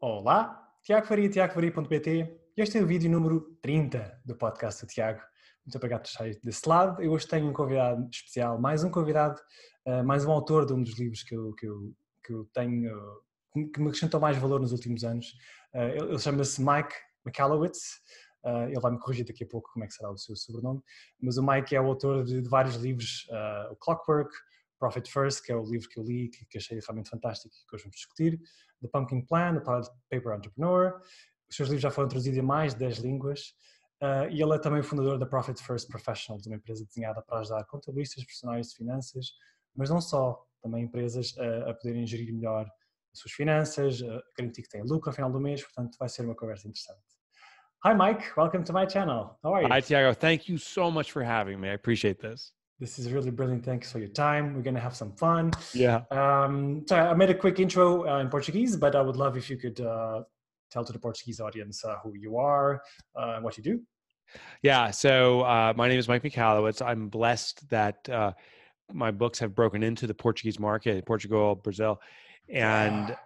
Olá, Tiago Faria, tiagofaria.pt. Este é o vídeo número 30 do podcast do Tiago. Muito obrigado por estar desse lado. Eu hoje tenho um convidado especial, mais um convidado, eh, mais um autor de um dos livros que eu, que eu, que eu tenho, que me acrescentou mais valor nos últimos anos. Eh, ele chama-se Mike McAllowitz. Uh, ele vai me corrigir daqui a pouco como é que será o seu sobrenome, mas o Mike é o autor de, de vários livros, uh, o Clockwork, Profit First, que é o livro que eu li, que, que achei realmente fantástico e que hoje vamos discutir, The Pumpkin Plan, The Toilet Paper Entrepreneur. Os seus livros já foram traduzidos em mais de 10 línguas. Uh, e ele é também fundador da Profit First Professionals, uma empresa desenhada para ajudar contabilistas, profissionais de finanças, mas não só, também empresas a, eh, a poderem gerir melhor as suas finanças, a eh, garantir que têm lucro ao final do mês, portanto vai ser uma conversa interessante. Hi, Mike. Welcome to my channel. How are you? Hi, Tiago. Thank you so much for having me. I appreciate this. this is really brilliant. Thanks for your time. We're going to have some fun. Yeah. Um, so I made a quick intro uh, in Portuguese, but I would love if you could uh, tell to the Portuguese audience uh, who you are uh, and what you do. Yeah. So uh, my name is Mike Mikalowicz. I'm blessed that uh, my books have broken into the Portuguese market, Portugal, Brazil. And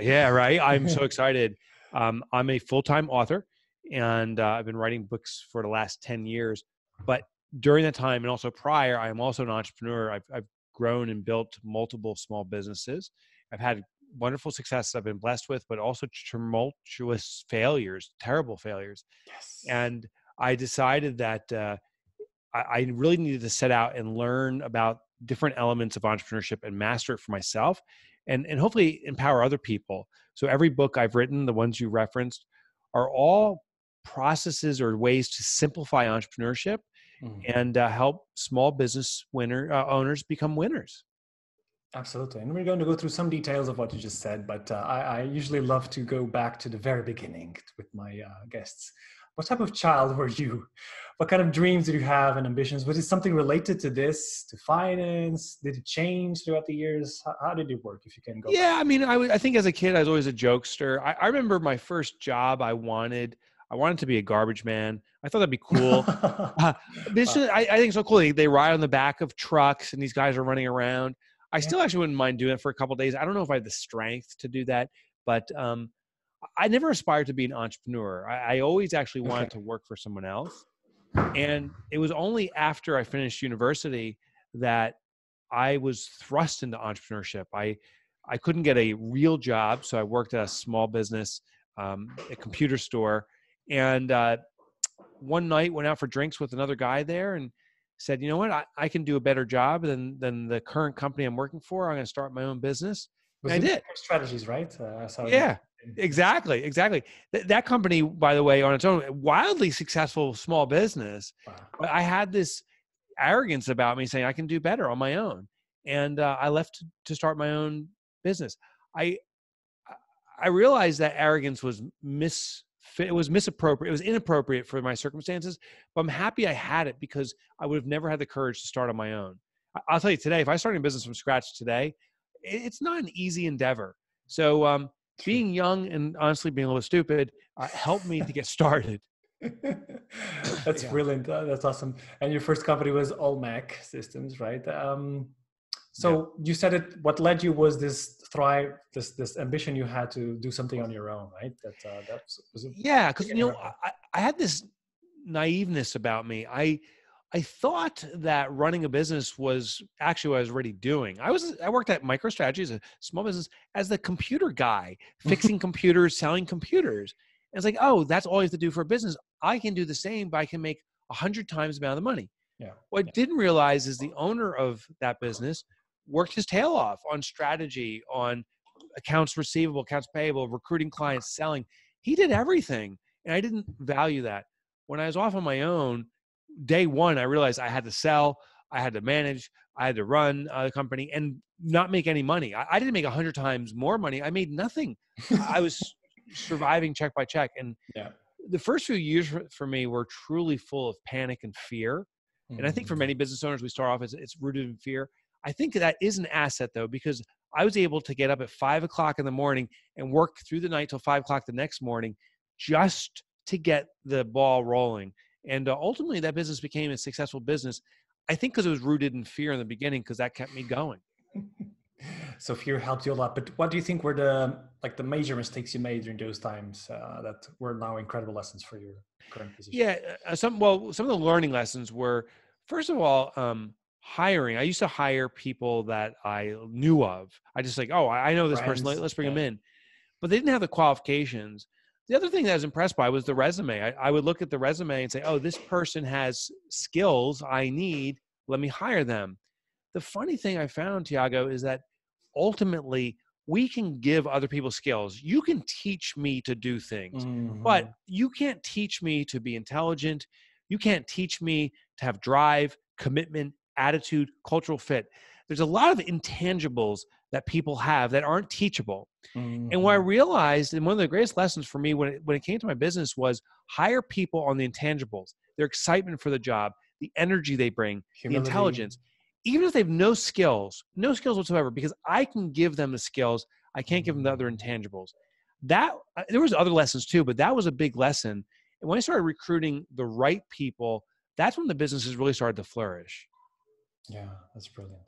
yeah, right. I'm so excited. Um, I'm a full time author and I've been writing books for the last 10 years. But during that time and also prior, I am also an entrepreneur. I've, I've grown and built multiple small businesses. I've had wonderful successes I've been blessed with, but also tumultuous failures, terrible failures. Yes. And I decided that uh, I, I really needed to set out and learn about different elements of entrepreneurship and master it for myself and, and hopefully empower other people. So every book I've written, the ones you referenced, are all processes or ways to simplify entrepreneurship mm. and uh, help small business winner uh, owners become winners. Absolutely. And we're going to go through some details of what you just said, but uh, I, I, usually love to go back to the very beginning with my uh, guests. What type of child were you? What kind of dreams did you have and ambitions? Was it something related to this, to finance? Did it change throughout the years? How, how did it work, if you can go? Yeah, back? I mean, I, w- I think as a kid, I was always a jokester. I, I remember my first job I wanted – I wanted to be a garbage man. I thought that'd be cool. uh, this is, I, I think so cool. They, they, ride on the back of trucks and these guys are running around. I yeah. still actually wouldn't mind doing it for a couple days. I don't know if I have the strength to do that, but um, I never aspired to be an entrepreneur. I, I always actually wanted okay. to work for someone else. And it was only after I finished university that I was thrust into entrepreneurship. I I couldn't get a real job, so I worked at a small business, um, a computer store, and uh, one night went out for drinks with another guy there and said, you know what, I, I can do a better job than than the current company I'm working for. I'm going to start my own business. I did strategies, right? Uh, yeah, exactly, exactly. Th- that company, by the way, on its own, wildly successful small business. Wow. But I had this arrogance about me saying I can do better on my own, and uh, I left to start my own business. I I realized that arrogance was mis it was misappropriate. It was inappropriate for my circumstances, but I'm happy I had it because I would have never had the courage to start on my own. I'll tell you today, if I started a business from scratch today, it's not an easy endeavor. So um, being young and honestly being a little stupid uh, helped me to get started. That's yeah. brilliant. Uh, that's awesome. And your first company was all Mac Systems, right? Um, so yeah. you said it. What led you was this thrive, this this ambition you had to do something on your own, right? That uh, that was, yeah, because you know I, I had this naiveness about me. I I thought that running a business was actually what I was already doing. I was I worked at MicroStrategy as a small business as the computer guy, fixing computers, selling computers. And it's like, oh, that's all you have to do for a business. I can do the same, but I can make a hundred times the amount of money. Yeah. What yeah. I didn't realize is the owner of that business worked his tail off on strategy, on accounts receivable, accounts payable, recruiting clients, selling. He did everything. And I didn't value that. When I was off on my own, day one, I realized I had to sell, I had to manage, I had to run uh, the company and not make any money. I, I didn't make a hundred times more money. I made nothing. I was surviving check by check. And yeah. the first few years for, for, me were truly full of panic and fear. And I think for mm. many business owners, we start off as it's rooted in fear. I think that is an asset though, because I was able to get up at five o'clock in the morning and work through the night till five o'clock the next morning just to get the ball rolling. And uh, ultimately, that business became a successful business. I think because it was rooted in fear in the beginning, because that kept me going. so fear helped you a lot. But what do you think were the like the major mistakes you made during those times uh, that were now incredible lessons for your current position? Yeah, uh, uh some well, some of the learning lessons were first of all, um, hiring i used to hire people that i knew of i just like oh i know this Friends. person let's bring yeah. them in but they didn't have the qualifications the other thing that i was impressed by was the resume I, I would look at the resume and say oh this person has skills i need let me hire them the funny thing i found tiago is that ultimately we can give other people skills. You can teach me to do things, mm-hmm. but you can't teach me to be intelligent. You can't teach me to have drive, commitment, attitude, cultural fit. There's a lot of intangibles that people have that aren't teachable. Mm-hmm. And what I mm-hmm. realized, and one of the greatest lessons for me when it, when it came to my business was hire people on the intangibles, their excitement for the job, the energy they bring, Humility. the intelligence, even if they have no skills, no skills whatsoever, because I can give them the skills, I can't give them the other mm-hmm. intangibles. That uh, there was other lessons too, but that was a big lesson. And when I started recruiting the right people, that's when the businesses really started to flourish. Yeah, that's brilliant.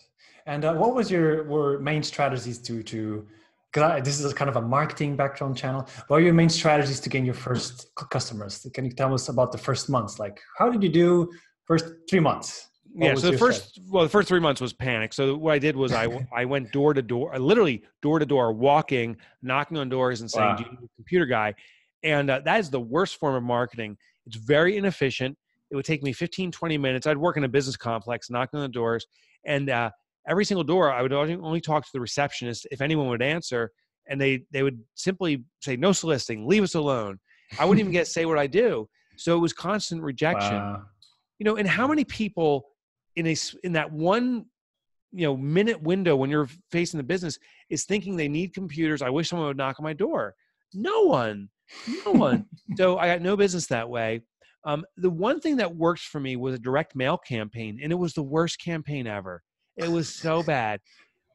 And uh, what was your were main strategies to to? Because this is kind of a marketing background channel. What were your main strategies to gain your first customers? Can you tell us about the first months? Like, how did you do first three months? What yeah so the first strategy? well the first three months was panic so what i did was i i went door to door literally door to door walking knocking on doors and saying wow. do you need a computer guy and uh, that is the worst form of marketing it's very inefficient it would take me 15, 20 minutes. I'd work in a business complex, knocking on the doors. And uh, every single door, I would only talk to the receptionist if anyone would answer. And they, they would simply say, no soliciting, leave us alone. I wouldn't even get say what I do. So it was constant rejection. Wow. You know, and how many people in a in that one you know minute window when you're facing the business is thinking they need computers. I wish someone would knock on my door. No one, no one. so I got no business that way. Um, the one thing that works for me was a direct mail campaign, and it was the worst campaign ever. It was so bad,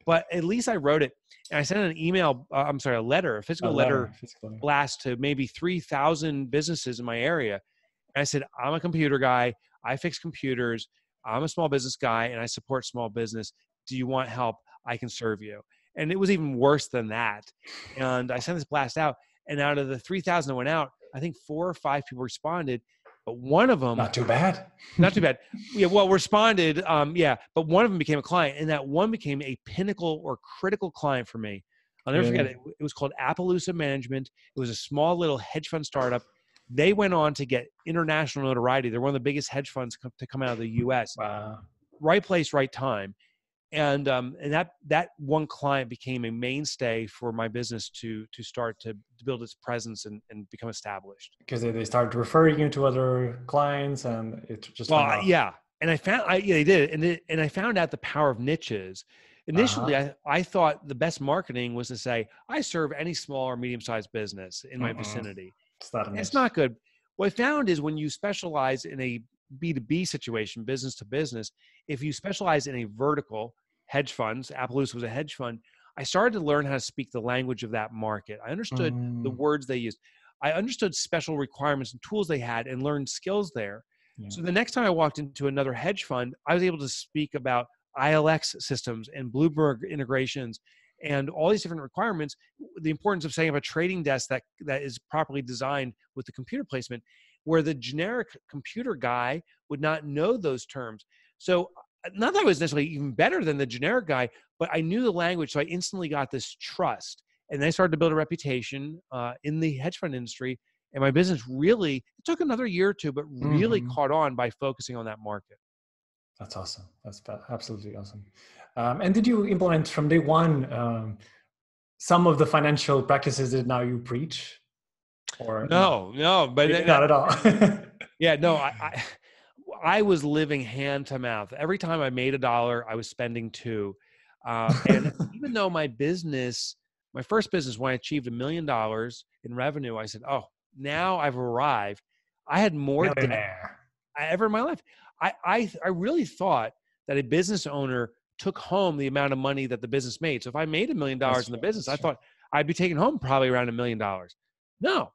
but at least I wrote it. And I sent an email, uh, I'm sorry, a letter, a physical a letter, letter blast to maybe 3,000 businesses in my area. And I said, I'm a computer guy. I fix computers. I'm a small business guy and I support small business. Do you want help? I can serve you. And it was even worse than that. And I sent this blast out. And out of the 3,000 that went out, I think four or five people responded. But one of them not too bad not too bad yeah well responded um, yeah but one of them became a client and that one became a pinnacle or critical client for me i'll never yeah. forget it it was called appaloosa management it was a small little hedge fund startup they went on to get international notoriety they're one of the biggest hedge funds co- to come out of the us wow. right place right time and um, and that that one client became a mainstay for my business to to start to, to build its presence and, and become established because they, they started referring you to other clients and it just well yeah and I found I yeah, they did and it, and I found out the power of niches. Initially, uh-huh. I, I thought the best marketing was to say I serve any small or medium sized business in my uh vicinity. It's not, it's not good. What I found is when you specialize in a B2B situation, business to business, if you specialize in a vertical, hedge funds, Appaloosa was a hedge fund, I started to learn how to speak the language of that market. I understood mm. the words they used. I understood special requirements and tools they had and learned skills there. Yeah. So the next time I walked into another hedge fund, I was able to speak about ILX systems and Bloomberg integrations and all these different requirements, the importance of setting up a trading desk that, that is properly designed with the computer placement where the generic computer guy would not know those terms. So uh, not that I was necessarily even better than the generic guy, but I knew the language, so I instantly got this trust. And then I started to build a reputation uh, in the hedge fund industry, and my business really it took another year or two, but really mm-hmm. caught on by focusing on that market. That's awesome. That's absolutely awesome. Um, and did you implement from day one um, some of the financial practices that now you preach? Or no, no, but that, not at all. yeah, no, I, I I was living hand to mouth. Every time I made a dollar, I was spending two. Uh, and even though my business, my first business, when I achieved a million dollars in revenue, I said, "Oh, now I've arrived." I had more than I ever in my life. I, I I really thought that a business owner took home the amount of money that the business made. So if I made a million dollars in the business, I thought I'd be taking home probably around a million dollars. No,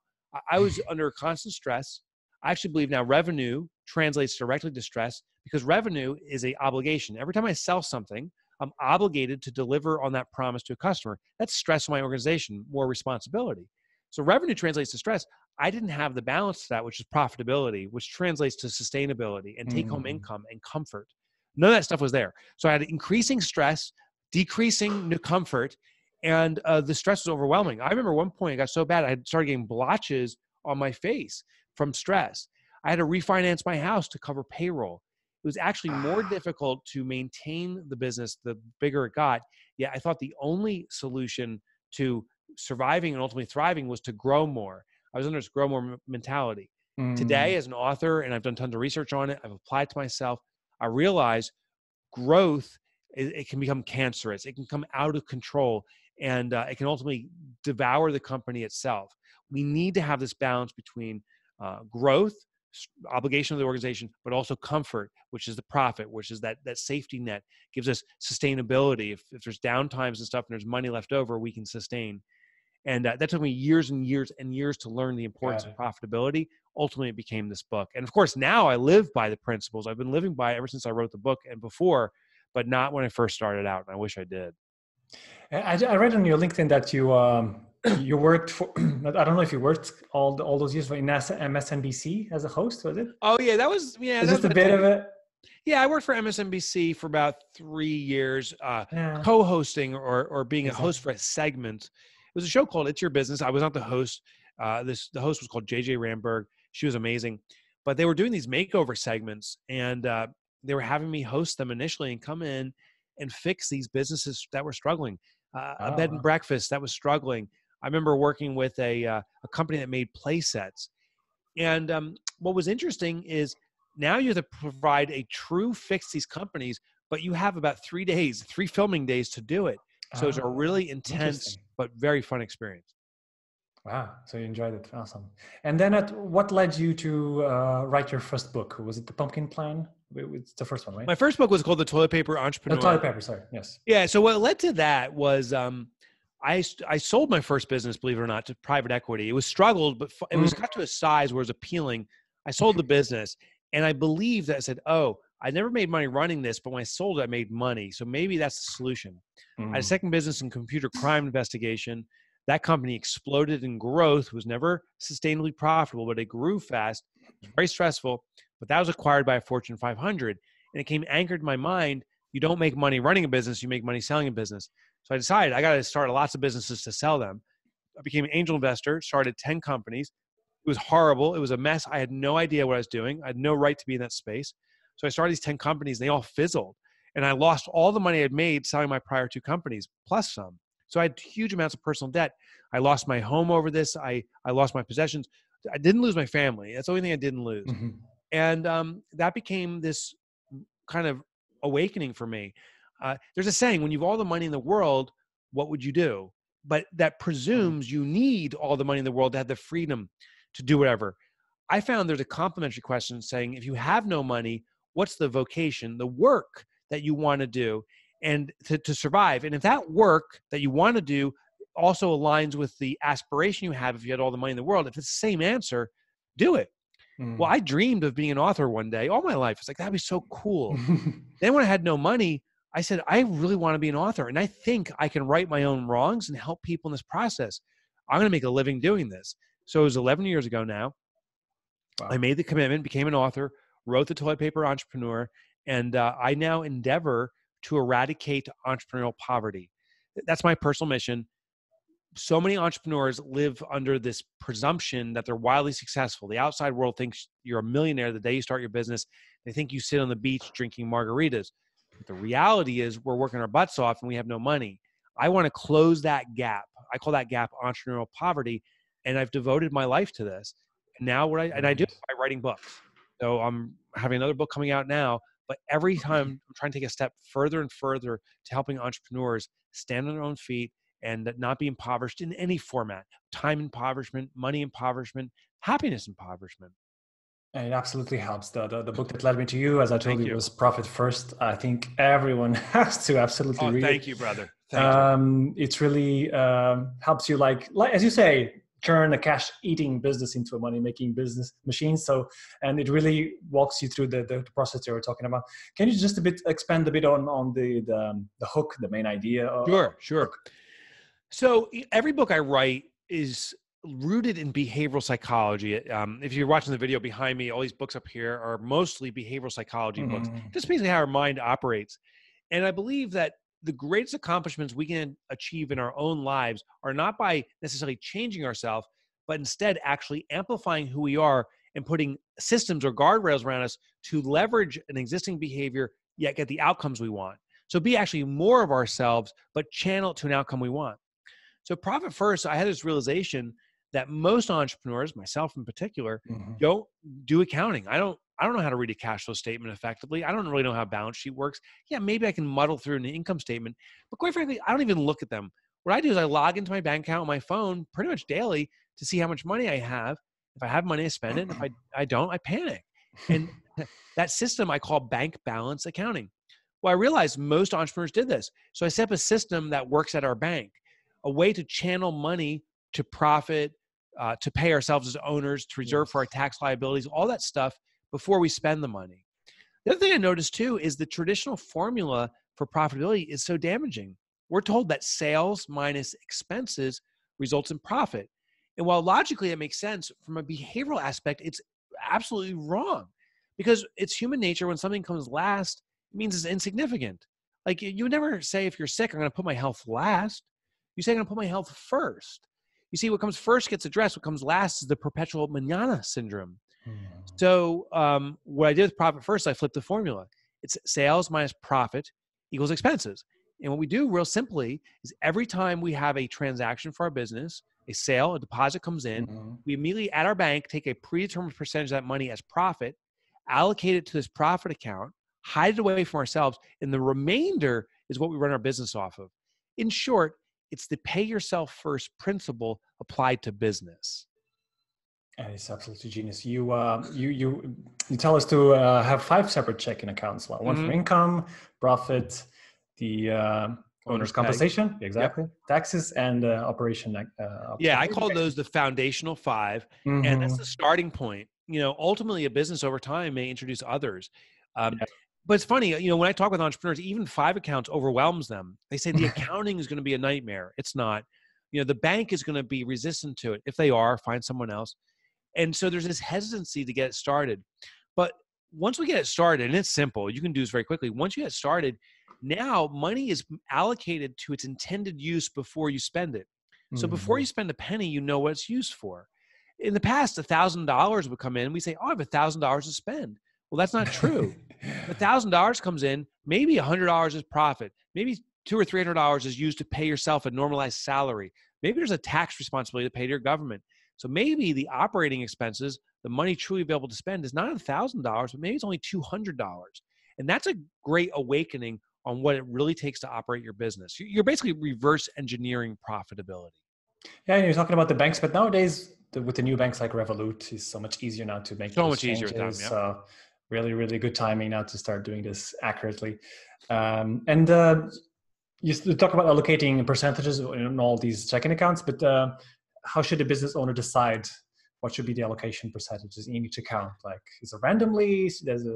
I was under constant stress. I actually believe now revenue translates directly to stress because revenue is a obligation. Every time I sell something, I'm obligated to deliver on that promise to a customer. That's stress in my organization, more responsibility. So revenue translates to stress. I didn't have the balance to that, which is profitability, which translates to sustainability and take home mm. income and comfort. None of that stuff was there. So I had increasing stress, decreasing new comfort, and uh, the stress was overwhelming. I remember one point it got so bad I started getting blotches on my face from stress. I had to refinance my house to cover payroll. It was actually more ah. difficult to maintain the business the bigger it got. Yet I thought the only solution to surviving and ultimately thriving was to grow more. I was under this grow more mentality. Mm. Today, as an author, and I've done tons of research on it, I've applied to myself. I realize growth it, can become cancerous. It can come out of control and uh, it can ultimately devour the company itself. We need to have this balance between uh, growth, obligation of the organization, but also comfort, which is the profit, which is that that safety net gives us sustainability. If, if there's downtimes and stuff, and there's money left over, we can sustain. And uh, that took me years and years and years to learn the importance of profitability. Ultimately, it became this book. And of course, now I live by the principles. I've been living by ever since I wrote the book and before, but not when I first started out. And I wish I did. I, I read on your LinkedIn that you um, you worked for I don't know if you worked all the, all those years for NASA MSNBC as a host, was it? Oh yeah, that was yeah. Is that a bit of it? Yeah, I worked for MSNBC for about three years, uh, yeah. co-hosting or or being exactly. a host for a segment. It was a show called "It's Your Business." I was not the host. Uh, this the host was called JJ Ramberg. She was amazing, but they were doing these makeover segments, and uh, they were having me host them initially and come in and fix these businesses that were struggling. Uh, oh, a bed and oh. breakfast that was struggling. I remember working with a uh, a company that made play sets, and um, what was interesting is now you have to provide a true fix these companies, but you have about three days, three filming days to do it. So oh, it's a ah, really intense but very fun experience. Wow! So you enjoyed it, awesome. And then, at, what led you to uh, write your first book? Was it the Pumpkin Plan? it's the first one, right? My first book was called The Toilet Paper Entrepreneur. The toilet Paper, sorry. Yes. Yeah. So what led to that was um, I I sold my first business, believe it or not, to private equity. It was struggled, but it was mm. got to a size where it was appealing. I sold the business, and I believe that I said, "Oh, I never made money running this, but when I sold it, I made money. So maybe that's the solution." Mm. I had a mm. second business in computer crime investigation. That company exploded in growth, was never sustainably profitable, but it grew fast. Very stressful but that was acquired by a Fortune 500. And it came anchored in my mind you don't make money running a business, you make money selling a business. So I decided I got to start lots of businesses to sell them. I became an angel investor, started 10 companies. It was horrible. It was a mess. I had no idea what I was doing. I had no right to be in that space. So I started these 10 companies. and They all fizzled. And I lost all the money I'd made selling my prior two companies, plus some. So I had huge amounts of personal debt. I lost my home over this. I, I lost my possessions. I didn't lose my family. That's the only thing I didn't lose. Mm-hmm and um, that became this kind of awakening for me. Uh, there's a saying: when you've all the money in the world, what would you do? But that mm-hmm. presumes you need all the money in the world to have the freedom to do whatever. I found there's a complementary question saying, if you have no money, what's the vocation, the work that you want to do, and to, to survive? And if that work that you want to do also aligns with the aspiration you have, if you had all the money in the world, if it's the same answer, do it Mm. Well, I dreamed of being an author one day all my life. It's like, that'd be so cool. then when I had no money, I said, I really want to be an author. And I think I can right my own wrongs and help people in this process. I'm going to make a living doing this. So it was 11 years ago now. Wow. I made the commitment, became an author, wrote the toilet paper entrepreneur, and uh, I now endeavor to eradicate entrepreneurial poverty. That's my personal mission so many entrepreneurs live under this presumption that they're wildly successful. The outside world thinks you're a millionaire the day you start your business. They think you sit on the beach drinking margaritas. But the reality is, we're working our butts off and we have no money. I want to close that gap. I call that gap entrepreneurial poverty. And I've devoted my life to this. And now, what I, and I do by writing books. So I'm having another book coming out now. But every time I'm trying to take a step further and further to helping entrepreneurs stand on their own feet and not be impoverished in any format time impoverishment, money impoverishment, happiness impoverishment. And It absolutely helps. The, the, the, book that led me to you, as I told you, you, was Profit First. I think everyone has to absolutely oh, read thank it. you, brother. Thank um, you. really um, helps you, like, like, as you say, turn a cash eating business into a money making business machine. So, and it really walks you through the, the, the process you were talking about. Can you just a bit expand a bit on, on the, the, um, the hook, the main idea? Uh, sure, sure. Hook? So every book I write is rooted in behavioral psychology. Uh, um, if you're watching the video behind me, all these books up here are mostly behavioral psychology mm. books. Just mm-hmm. basically how our mind operates. And I believe that the greatest accomplishments we can achieve in our own lives are not by necessarily changing ourselves, but instead actually amplifying who we are and putting systems or guardrails around us to leverage an existing behavior, yet get the outcomes we want. So be actually more of ourselves, but channel it to an outcome we want. So, profit first, I had this realization that most entrepreneurs, myself in particular, mm-hmm. don't do accounting. I don't. I don't know how to read a cash flow statement effectively. I don't really know how balance sheet works. Yeah, maybe I can muddle through an income statement, but quite frankly, I don't even look at them. What I do is I log into my bank account on my phone pretty much daily to see how much money I have. If I have money, I spend it. If I, I don't, I panic. And that system I call bank balance accounting. Well, I realized most entrepreneurs did this. So I set up a system that works at our bank a way to channel money to profit, uh, to pay ourselves as owners, to reserve yes. for our tax liabilities, all that stuff before we spend the money. The other thing I noticed too is the traditional formula for profitability is so damaging. We're told that sales minus expenses results in profit. And while logically it makes sense, from a behavioral aspect, it's absolutely wrong because it's human nature when something comes last, it means it's insignificant. Like you never say, if you're sick, I'm going to put my health last. You say, I'm going to put my health first. You see, what comes first gets addressed. What comes last is the perpetual manana syndrome. Mm. So, um, what I did with profit first, I flipped the formula. It's sales minus profit equals expenses. And what we do, real simply, is every time we have a transaction for our business, a sale, a deposit comes in, mm-hmm. we immediately at our bank take a predetermined percentage of that money as profit, allocate it to this profit account, hide it away from ourselves, and the remainder is what we run our business off of. In short, it's the pay yourself first principle applied to business. And it's absolutely genius. You uh, you you you tell us to uh, have five separate checking accounts: one mm-hmm. for income, profit, the uh, owner's compensation, exactly, yep. taxes, and uh, operation, uh, Yeah, I call those the foundational 5 mm-hmm. and that's mm-hmm. the starting point. You know, ultimately, a business over time may introduce others. Um, yeah but it's funny, you know, when I talk with entrepreneurs, even five accounts overwhelms them. They say the accounting is going to be a nightmare. It's not. You know, the bank is going to be resistant to it. If they are, find someone else. And so there's this hesitancy to get started. But once we get it started, and it's simple, you can do this very quickly. Once you get started, now money is allocated to its intended use before you spend it. So mm-hmm. before you mm-hmm. spend a penny, you know what it's used for. In the past, a $1,000 would come in. We say, oh, I have a $1,000 to spend. Well, that's not true. A thousand dollars comes in, maybe a hundred dollars is profit, maybe two or three hundred dollars is used to pay yourself a normalized salary. Maybe there's a tax responsibility to pay to your government. So maybe the operating expenses, the money truly available to spend, is not a thousand dollars, but maybe it's only two hundred dollars, and that's a great awakening on what it really takes to operate your business. You're basically reverse engineering profitability. Yeah, and you're talking about the banks, but nowadays with the new banks like Revolut, it's so much easier now to make so much changes. easier. Time, yeah. uh, really really good timing now to start doing this accurately um, and uh, you talk about allocating percentages in all these checking accounts but uh, how should a business owner decide what should be the allocation percentages in each account like is it randomly there's a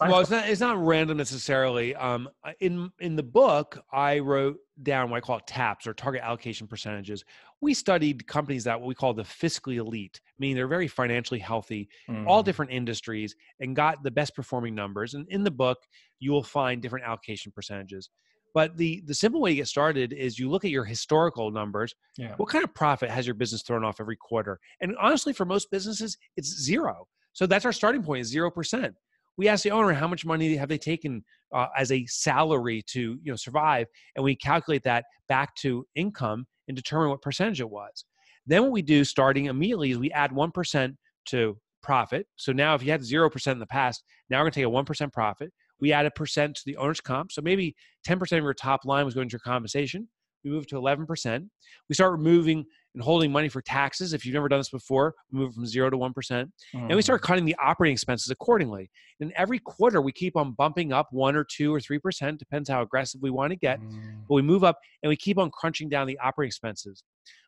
well it's not it's not random necessarily um in in the book i wrote down what i call taps or target allocation percentages we studied companies that what we call the fiscally elite, meaning they're very financially healthy, mm. all mm-hmm. different industries, and got the best performing numbers. And in the book, you will find different allocation percentages. But the the simple way to get started is you look at your historical numbers. Yeah. What kind of profit has your business thrown off every quarter? And honestly, for most businesses, it's zero. So that's our starting point: zero percent. We ask the owner how much money have they taken uh, as a salary to you know survive, and we calculate that back to income and determine what percentage it was. Then what we do starting immediately is we add 1% to profit. So now if you had 0% in the past, now we're going to take a 1% profit. We add a percent to the owner's comp. So maybe 10% of your top line was going to your compensation. We move to 11%. We start removing and holding money for taxes. If you've never done this before, we move from zero to 1%. And we mm. start cutting the operating expenses accordingly. And every quarter, we keep on bumping up one or two or 3%, depends how aggressive we want to get. mm But we move up and we keep on crunching down the operating expenses.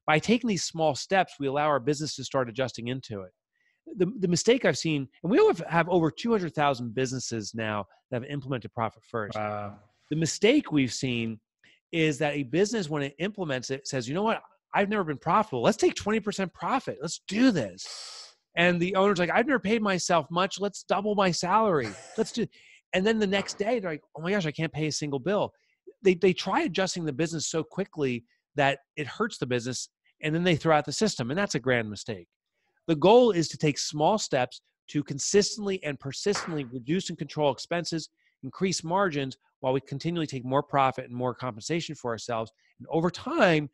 By taking these small steps, we allow our business to start adjusting into it. The, the mistake I've seen, and we have over 200,000 businesses now that have implemented Profit First. Wow. The mistake we've seen is that a business, when it implements it, says, you know what, I've never been profitable. Let's take 20% profit. Let's do this. And the owner's like, I've never paid myself much. Let's double my salary. Let's do. And then the next day, they're like, oh my gosh, I can't pay a single bill. They, they try adjusting the business so quickly that it hurts the business and then they throw out the system. And that's a grand mistake. The goal is to take small steps to consistently and persistently reduce and control expenses, increase margins while we continually take more profit and more compensation for ourselves. And over time,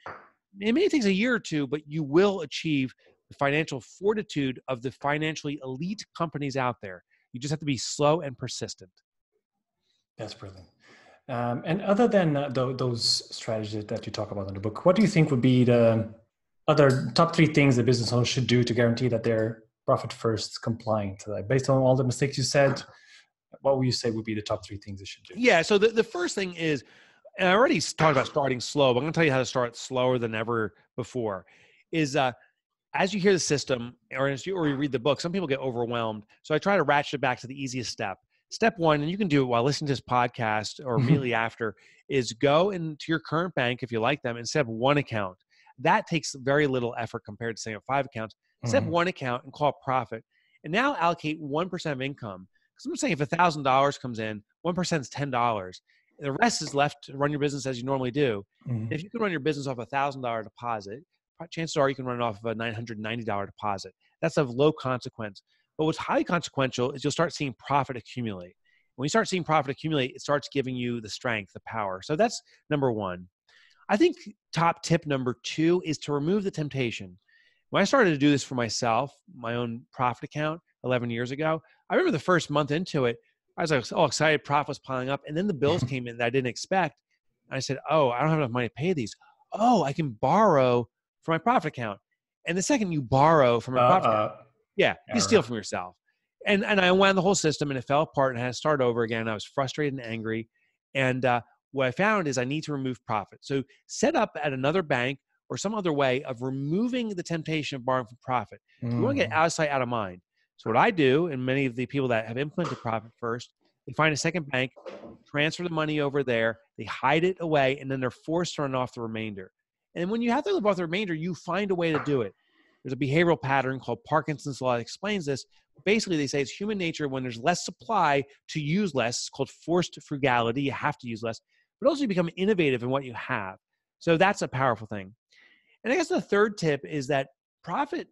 it may take a year or two, but you will achieve the financial fortitude of the financially elite companies out there. You just have to be slow and persistent. That's brilliant. Um, and other than uh, th- those strategies that you talk about in the book, what do you think would be the other top three things that business owners should do to guarantee that they're profit first compliant? Like based on all the mistakes you said, what would you say would be the top three things they should do? Yeah. So the, the first thing is and I already talked about starting slow, but I'm going to tell you how to start slower than ever before. Is uh, as you hear the system or as you, or you read the book, some people get overwhelmed. So I try to ratchet it back to the easiest step. Step one, and you can do it while listening to this podcast or mm-hmm. immediately after, is go into your current bank if you like them and set up one account. That takes very little effort compared to setting up five accounts. Mm-hmm. Set up mm-hmm. one account and call profit, and now allocate one percent of income. Because I'm saying if a thousand dollars comes in, one percent is ten dollars. The rest is left to run your business as you normally do. Mm-hmm. If you can run your business off a thousand dollar deposit, chances are you can run it off of a nine hundred ninety dollar deposit. That's of low consequence. But what's highly consequential is you'll start seeing profit accumulate. When you start seeing profit accumulate, it starts giving you the strength, the power. So that's number one. I think top tip number two is to remove the temptation. When I started to do this for myself, my own profit account 11 years ago, I remember the first month into it, I was like oh, excited, profit was piling up, and then the bills came in that I didn't expect. And I said, "Oh, I don't have enough money to pay these. Oh, I can borrow from my profit account." And the second you borrow from a profit uh, account, yeah, error. you steal from yourself. And and I unwound the whole system, and it fell apart, and I had to start over again. I was frustrated and angry. And uh, what I found is I need to remove profit. So set up at another bank or some other way of removing the temptation of borrowing from profit. Mm. You want to get out of sight, out of mind. So what I do, and many of the people that have implemented Profit First, they find a second bank, transfer the money over there, they hide it away, and then they're forced to run off the remainder. And when you have to live off the remainder, you find a way to do it. There's a behavioral pattern called Parkinson's law that explains this. Basically, they say it's human nature when there's less supply to use less. It's called forced frugality. You have to use less, but also you become innovative in what you have. So that's a powerful thing. And I guess the third tip is that profit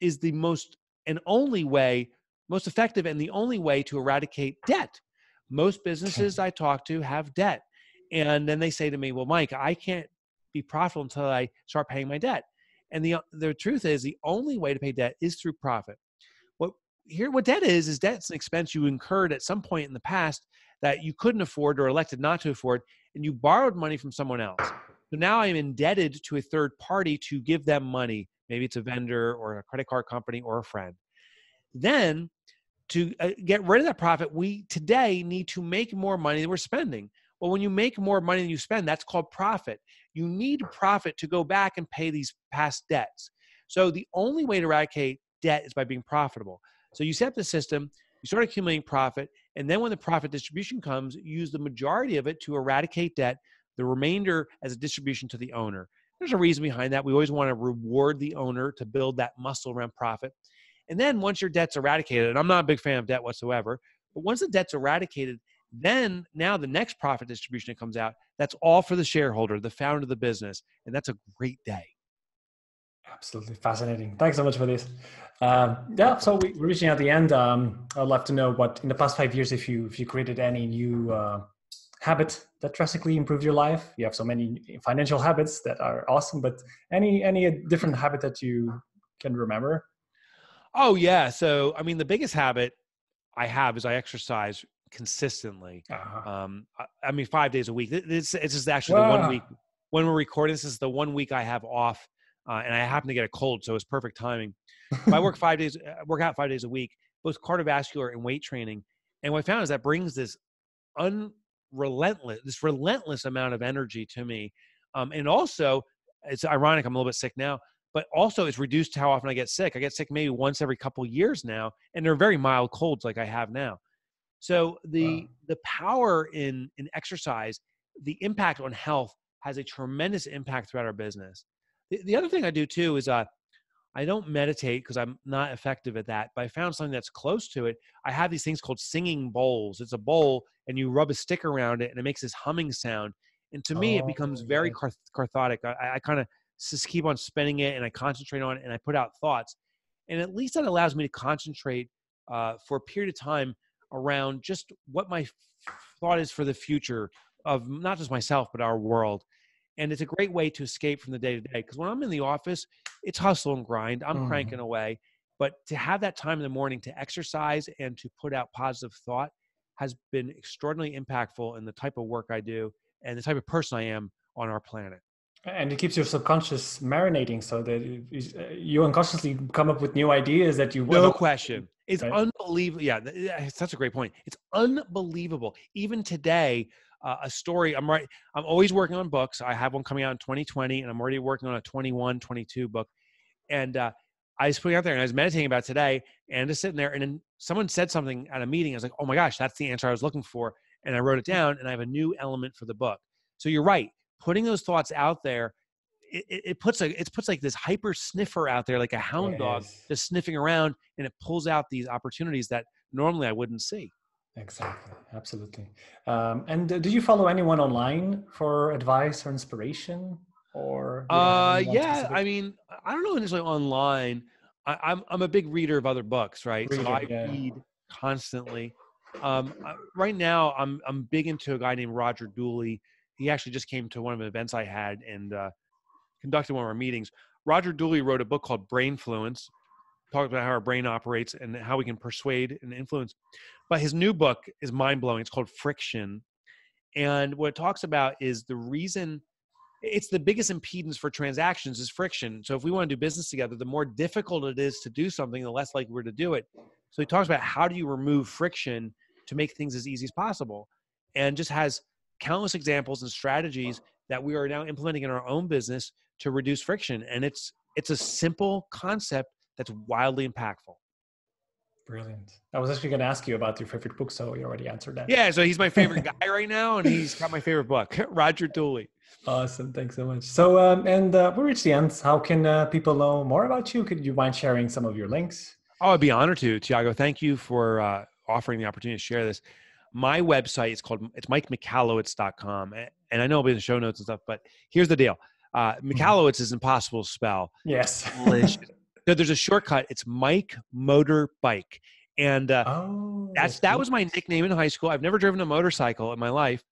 is the most and only way, most effective and the only way to eradicate debt. Most businesses I talk to have debt. And then they say to me, Well, Mike, I can't be profitable until I start paying my debt. And the, the truth is, the only way to pay debt is through profit. What here, what debt is, is debt's an expense you incurred at some point in the past that you couldn't afford or elected not to afford, and you borrowed money from someone else. So now I'm indebted to a third party to give them money Maybe it's a vendor or a credit card company or a friend. Then to uh, get rid of that profit, we today need to make more money than we're spending. Well, when you make more money than you spend, that's called profit. You need profit to go back and pay these past debts. So the only way to eradicate debt is by being profitable. So you set up the system, you start accumulating profit, and then when the profit distribution comes, use the majority of it to eradicate debt, the remainder as a distribution to the owner. There's a reason behind that. We always want to reward the owner to build that muscle around profit. And then once your debt's eradicated, and I'm not a big fan of debt whatsoever, but once the debt's eradicated, then now the next profit distribution that comes out, that's all for the shareholder, the founder of the business. And that's a great day. Absolutely fascinating. Thanks so much for this. Um, yeah, so we, are reaching at the end. Um, I'd love to know what in the past five years, if you if you created any new uh, habit that drastically improved your life you have so many financial habits that are awesome but any any different habit that you can remember oh yeah so i mean the biggest habit i have is i exercise consistently uh-huh. um I, I, mean five days a week this, this is actually wow. the one week when we're recording this is the one week i have off uh, and i happen to get a cold so it's perfect timing i work five days uh, work out five days a week both cardiovascular and weight training and what i found is that brings this un relentless this relentless amount of energy to me um, and also it's ironic i'm a little bit sick now but also it's reduced how often i get sick i get sick maybe once every couple years now and they're very mild colds like i have now so the wow. the power in in exercise the impact on health has a tremendous impact throughout our business the, the other thing i do too is uh, I don't meditate because I'm not effective at that, but I found something that's close to it. I have these things called singing bowls. It's a bowl and you rub a stick around it and it makes this humming sound. And to me, oh, it becomes very cathartic. I, I kind of just keep on spinning it and I concentrate on it and I put out thoughts. And at least that allows me to concentrate uh, for a period of time around just what my thought is for the future of not just myself, but our world. And it's a great way to escape from the day to day. Because when I'm in the office, it's hustle and grind. I'm mm cranking away. But to have that time in the morning to exercise and to put out positive thought has been extraordinarily impactful in the type of work I do and the type of person I am on our planet. And it keeps your subconscious marinating so that you uh, unconsciously come up with new ideas that you will. No question. It's right? unbelievable. Yeah, such a great point. It's unbelievable. Even today, uh, a story i'm right i'm always working on books i have one coming out in 2020 and i'm already working on a 21 22 book and uh, I was putting out there and I was meditating about today and just sitting there. And then someone said something at a meeting. I was like, oh my gosh, that's the answer I was looking for. And I wrote it mm. down and I have a new element for the book. So you're right. Putting those thoughts out there, it, it puts a, it puts like this hyper sniffer out there, like a hound dog just sniffing around and it pulls out these opportunities that normally I wouldn't see. Exactly. Absolutely. Um, and uh, do you follow anyone online for advice or inspiration? or uh, yeah specific? i mean i don't know initially online I, am I'm, I'm a big reader of other books right reader, so i yeah. read constantly um, right now i'm i'm big into a guy named roger dooley he actually just came to one of the events i had and uh, conducted one of our meetings roger dooley wrote a book called brainfluence talked about how our brain operates and how we can persuade and influence but his new book is mind-blowing it's called friction and what it talks about is the reason it's the biggest impedance for transactions is friction. So if we want to do business together, the more difficult it is to do something, the less likely we're to do it. So he talks about how do you remove friction to make things as easy as possible, and just has countless examples and strategies that we are now implementing in our own business to reduce friction. And it's it's a simple concept that's wildly impactful. Brilliant. I was actually going to ask you about your favorite book, so you already answered that. Yeah, so he's my favorite guy right now, and he's got my favorite book, Roger Dooley. Awesome. Thanks so much. So, um, and uh, we reached the end. How can uh, people know more about you? Could you mind sharing some of your links? Oh, I'd be honored to, Tiago. Thank you for uh, offering the opportunity to share this. My website is called, it's mikemicallowitz.com. And I know it'll be in the show notes and stuff, but here's the deal. Uh, mm-hmm. is impossible to spell. Yes. No, there's a shortcut. It's Mike Motorbike, and uh, oh, that's that was my nickname in high school. I've never driven a motorcycle in my life,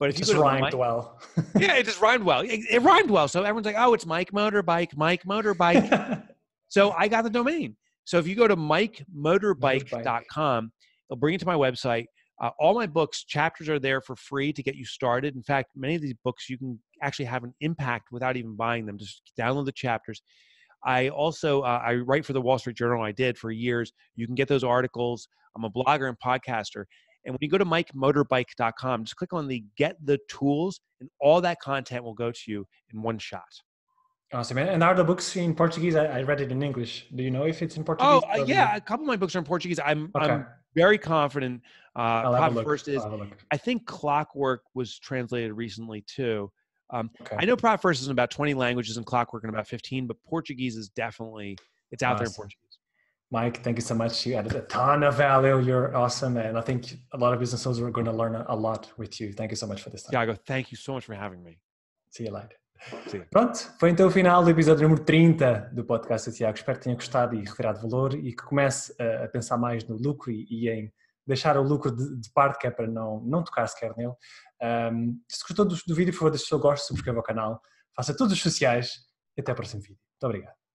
but it just rhymed Mike, well. yeah, it just rhymed well. It, it, rhymed well, so everyone's like, "Oh, it's Mike Motorbike." Mike Motorbike. so I got the domain. So if you go to mikemotorbike.com, it'll bring you to my website. Uh, all my books, chapters are there for free to get you started. In fact, many of these books you can actually have an impact without even buying them. Just download the chapters. I also uh, I write for the Wall Street Journal. I did for years. You can get those articles. I'm a blogger and podcaster. And when you go to mikemotorbike.com, just click on the get the tools, and all that content will go to you in one shot. Awesome. And are the books in Portuguese? I, I read it in English. Do you know if it's in oh, Portuguese? Oh, uh, yeah. A couple of my books are in Portuguese. I'm, okay. I'm very confident. Uh, first is, I think Clockwork was translated recently too. Um, okay. I know PropFirst is in about 20 languages and Clockwork in about 15, but Portuguese is definitely it's out awesome. there in Portuguese. Mike, thank you so much. You added a ton of value. You're awesome, and I think a lot of business owners are going to learn a lot with you. Thank you so much for this time. Tiago, thank you so much for having me. See you later. Pronto, foi então o final do episódio número 30 do podcast do Tiago. Espero que tenha gostado e retirado valor e que comece eh, a pensar mais no lucro e, em deixar o lucro de, de parte, que é para não, não tocar sequer nele, um, se gostou do, do vídeo, por favor, deixe o seu gosto, subscreva o canal, faça todos os sociais e até o próximo vídeo. Muito obrigado.